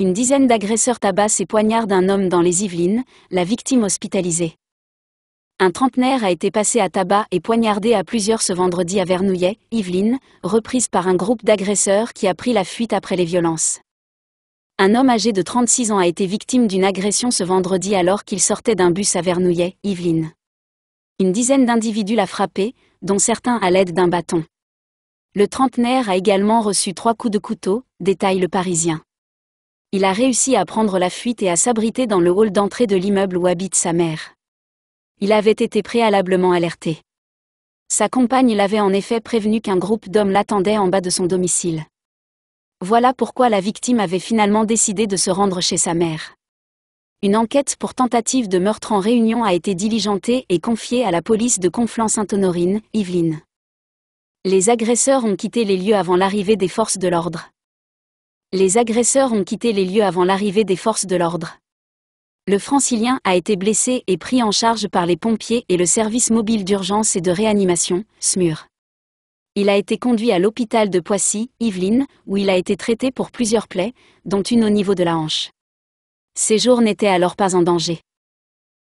Une dizaine d'agresseurs tabassent et poignardent un homme dans les Yvelines, la victime hospitalisée. Un trentenaire a été passé à tabac et poignardé à plusieurs ce vendredi à Vernouillet, Yvelines, reprise par un groupe d'agresseurs qui a pris la fuite après les violences. Un homme âgé de 36 ans a été victime d'une agression ce vendredi alors qu'il sortait d'un bus à Vernouillet, Yvelines. Une dizaine d'individus l'a frappé, dont certains à l'aide d'un bâton. Le trentenaire a également reçu trois coups de couteau, détaille le Parisien il a réussi à prendre la fuite et à s'abriter dans le hall d'entrée de l'immeuble où habite sa mère. Il avait été préalablement alerté. Sa compagne l'avait en effet prévenu qu'un groupe d'hommes l'attendait en bas de son domicile. Voilà pourquoi la victime avait finalement décidé de se rendre chez sa mère. Une enquête pour tentative de meurtre en réunion a été diligentée et confiée à la police de Conflans-Sainte-Honorine, Yvelines. Les agresseurs ont quitté les lieux avant l'arrivée des forces de l'ordre. Les agresseurs ont quitté les lieux avant l'arrivée des forces de l'ordre. Le francilien a été blessé et pris en charge par les pompiers et le service mobile d'urgence et de réanimation, SMUR. Il a été conduit à l'hôpital de Poissy, Yvelines, où il a été traité pour plusieurs plaies, dont une au niveau de la hanche. Ses jours n'étaient alors pas en danger.